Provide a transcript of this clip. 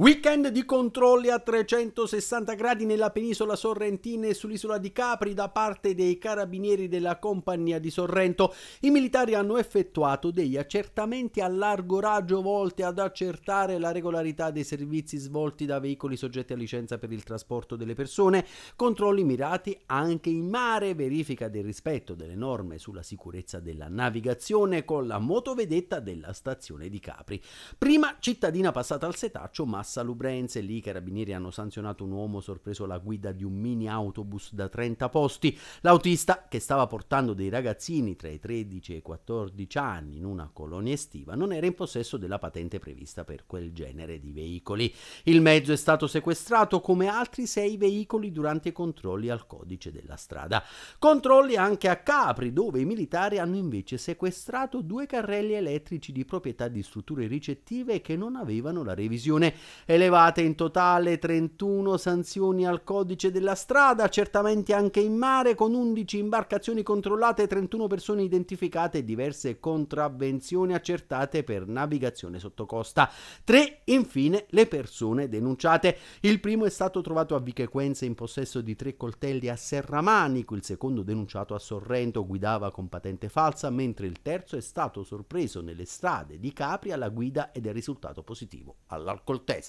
Weekend di controlli a 360 gradi nella penisola sorrentina e sull'isola di Capri da parte dei carabinieri della compagnia di Sorrento. I militari hanno effettuato degli accertamenti a largo raggio volti ad accertare la regolarità dei servizi svolti da veicoli soggetti a licenza per il trasporto delle persone, controlli mirati anche in mare, verifica del rispetto delle norme sulla sicurezza della navigazione con la motovedetta della stazione di Capri. Prima cittadina passata al setaccio, ma Cassa Lubrense, lì i carabinieri hanno sanzionato un uomo sorpreso alla guida di un mini autobus da 30 posti. L'autista, che stava portando dei ragazzini tra i 13 e i 14 anni in una colonia estiva, non era in possesso della patente prevista per quel genere di veicoli. Il mezzo è stato sequestrato come altri sei veicoli durante i controlli al codice della strada. Controlli anche a Capri, dove i militari hanno invece sequestrato due carrelli elettrici di proprietà di strutture ricettive che non avevano la revisione. Elevate in totale 31 sanzioni al codice della strada, accertamenti anche in mare con 11 imbarcazioni controllate, 31 persone identificate e diverse contravvenzioni accertate per navigazione sotto costa. 3 infine le persone denunciate. Il primo è stato trovato a Vichequenza in possesso di tre coltelli a Serramanico, il secondo denunciato a Sorrento guidava con patente falsa, mentre il terzo è stato sorpreso nelle strade di Capri alla guida ed è risultato positivo all'alcol test.